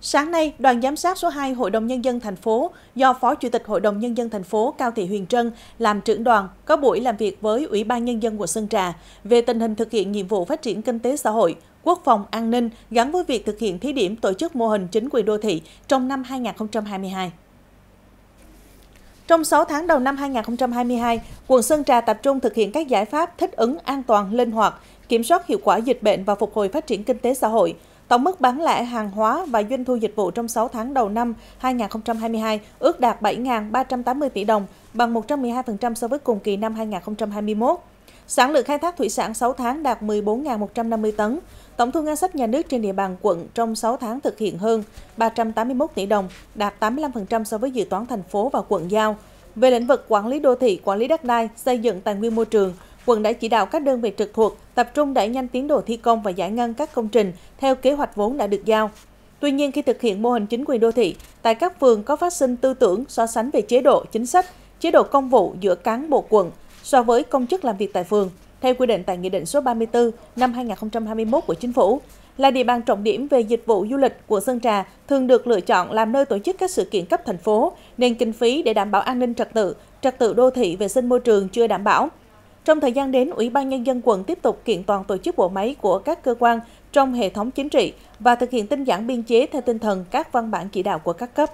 Sáng nay, đoàn giám sát số 2 Hội đồng Nhân dân thành phố do Phó Chủ tịch Hội đồng Nhân dân thành phố Cao Thị Huyền Trân làm trưởng đoàn có buổi làm việc với Ủy ban Nhân dân quận Sơn Trà về tình hình thực hiện nhiệm vụ phát triển kinh tế xã hội, quốc phòng an ninh gắn với việc thực hiện thí điểm tổ chức mô hình chính quyền đô thị trong năm 2022. Trong 6 tháng đầu năm 2022, quận Sơn Trà tập trung thực hiện các giải pháp thích ứng an toàn, linh hoạt, kiểm soát hiệu quả dịch bệnh và phục hồi phát triển kinh tế xã hội – Tổng mức bán lẻ hàng hóa và doanh thu dịch vụ trong 6 tháng đầu năm 2022 ước đạt 7.380 tỷ đồng, bằng 112% so với cùng kỳ năm 2021. Sản lượng khai thác thủy sản 6 tháng đạt 14.150 tấn. Tổng thu ngân sách nhà nước trên địa bàn quận trong 6 tháng thực hiện hơn 381 tỷ đồng, đạt 85% so với dự toán thành phố và quận giao. Về lĩnh vực quản lý đô thị, quản lý đất đai, xây dựng tài nguyên môi trường – quận đã chỉ đạo các đơn vị trực thuộc tập trung đẩy nhanh tiến độ thi công và giải ngân các công trình theo kế hoạch vốn đã được giao. Tuy nhiên, khi thực hiện mô hình chính quyền đô thị, tại các phường có phát sinh tư tưởng so sánh về chế độ, chính sách, chế độ công vụ giữa cán bộ quận so với công chức làm việc tại phường, theo quy định tại Nghị định số 34 năm 2021 của Chính phủ. Là địa bàn trọng điểm về dịch vụ du lịch, của Sơn Trà thường được lựa chọn làm nơi tổ chức các sự kiện cấp thành phố, nên kinh phí để đảm bảo an ninh trật tự, trật tự đô thị vệ sinh môi trường chưa đảm bảo, trong thời gian đến, Ủy ban Nhân dân quận tiếp tục kiện toàn tổ chức bộ máy của các cơ quan trong hệ thống chính trị và thực hiện tinh giản biên chế theo tinh thần các văn bản chỉ đạo của các cấp.